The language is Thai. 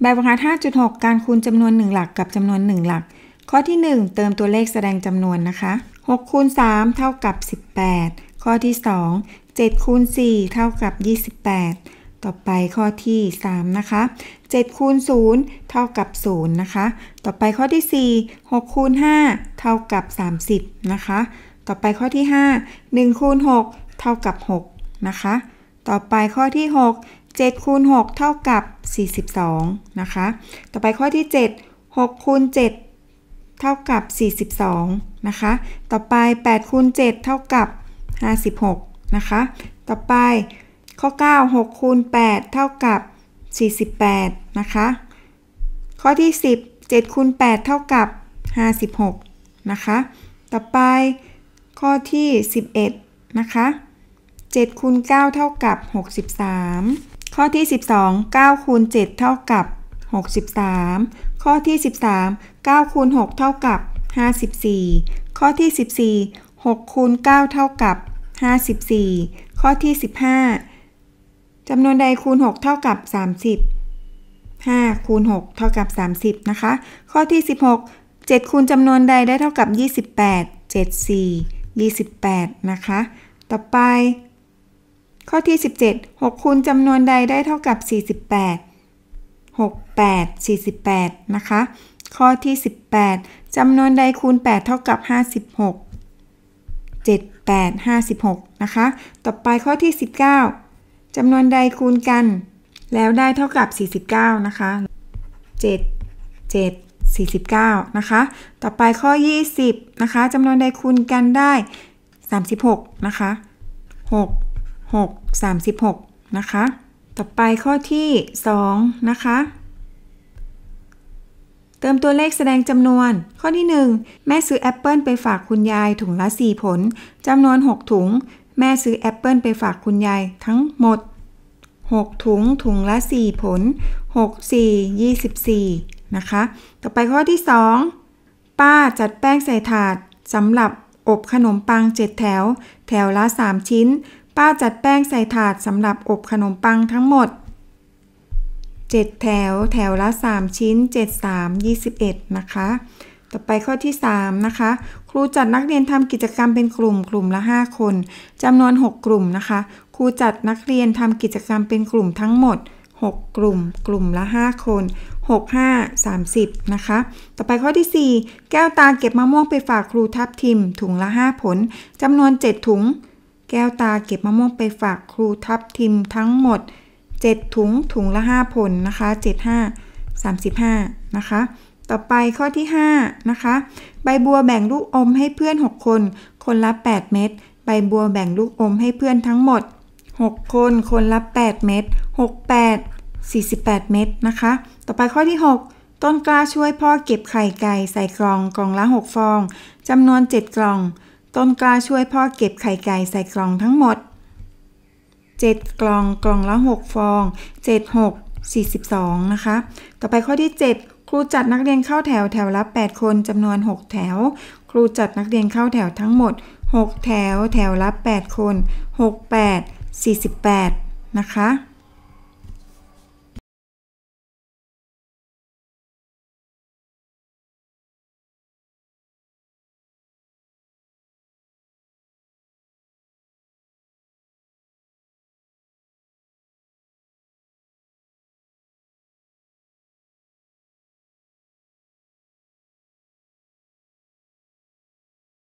แบบหราทัด5.6 การคูณจำนวน1หลักกับจำนวน1หลัก ข้อที่ 1 เติมตัวเลขแสดงจำนวนนะคะ6คูณ 3 เท่ากับ 18 ข้อที่ 2 7คูณ 4 เท่ากับ 28 ต่อไปข้อที่3นะคะ7คูณ 0 เท่ากับ0นะคะ ต่อไปข้อที่ 4 6คูณ 5 เท่ากับ 30 นะคะ ต่อไปข้อที่ 5 1คูณ 6 เท่ากับ6นะคะ ต่อไปข้อที่ 6 7คูณ6เท่ากับ 42นะคะ ต่อไปข้อที่ 7 6คูณ7เท่ากับ42นะคะ ต่อไป8คูณ7เท่ากับ56นะคะ ต่อไปข้อ9 6คูณ8เท่ากับ48นะคะ ข้อที่10 7คูณ8เท่ากับ56นะคะ ต่อไปข้อที่ 11นะคะ7คูณ9เท่ากับ63ข้อที่ 12 9 คูณ 7 เท่ากับ63 ข้อที่ 13 9คูณ 6 เท่ากับ54 ข้อที่ 14 6คูณ9เท่ากับ54 ข้อที่ 15จำนวนใดคูณ6เท่ากับ30 5คูณ6เท่ากับ30นะคะ ข้อที่ 16 7คูณจำนวนใดได้เท่ากับ 28 74 28นะคะ ต่อไปข้อ ที่ 17 6 คูณจำนวนใดได้เท่ากับ 48 68 48นะคะ ข้อที่ 18จำนวนใดคูณ 8 เท่ากับ 56 78 56นะคะ ต่อไปข้อที่ 19จำนวนใดคูณกันแล้วได้เท่ากับ 49นะคะ7 7 49นะคะ ต่อไปข้อ 20 นะคะจำนวนใดคูณกันได้ 36นะคะ6 6 36นะคะ ต่อไปข้อที่ 2 นะคะ เติมตัวเลขแสดงจำนวน ข้อที่ 1 แม่ซื้อแอปเปิลไปฝากคุณยายถุงละ 4 ผลจำนวน 6 ถุง แม่ซื้อแอปเปิลไปฝากคุณยายทั้งหมด 6 ถุงถุงละ 4 ผล 6 4 24 นะคะ ต่อไปข้อที่ 2 ป้าจัดแป้งใส่ถาดสำหรับอบขนมปัง 7 แถว แถวละ 3 ชิ้นป้าจัดแป้งใส่ถาดสำหรับอบขนมปังทั้งหมด 7 แถว แถวละ 3 ชิ้น 7 3 21 นะคะ ต่อไปข้อที่ 3 นะคะ ครูจัดนักเรียนทำกิจกรรมเป็นกลุ่ม กลุ่มละ 5 คน จำนวน 6 กลุ่มนะคะ ครูจัดนักเรียนทำกิจกรรมเป็นกลุ่มทั้งหมด 6 กลุ่ม กลุ่มละ 5 คน 6 5 30 นะคะ ต่อไปข้อที่ 4 แก้วตาเก็บมะม่วงไปฝากครูทับทิมถุงละ 5 ผลจำนวน 7 ถุงแก้วตาเก็บมะม่วงไปฝากครูทับทิมทั้งหมด 7 ถุงถุงละ 5 ผลนะคะ75 35นะคะต่อไปข้อที่5นะคะใบบัวแบ่งลูกอมให้เพื่อน 6 คน คนละ 8 เม็ดใบบัวแบ่งลูกอมให้เพื่อนทั้งหมด 6 คน คนละ 8 เม็ด68 48 เม็ดนะคะ ต่อไปข้อที่ 6 ต้นกล้าช่วยพ่อเก็บไข่ไก่ใส่กล่องกล่องละ 6 ฟองจำนวน 7 กล่องต้นกล้าช่วยพ่อเก็บไข่ไก่ใส่กล่องทั้งหมด 7 กล่องกล่องละ 6 ฟอง 7 6 42 นะคะ ต่อไปข้อที่ 7 ครูจัดนักเรียนเข้าแถวแถวละ 8 คนจำนวน 6 แถว ครูจัดนักเรียนเข้าแถวทั้งหมด 6 แถวแถวละ 8 คน 6 8 48 นะคะ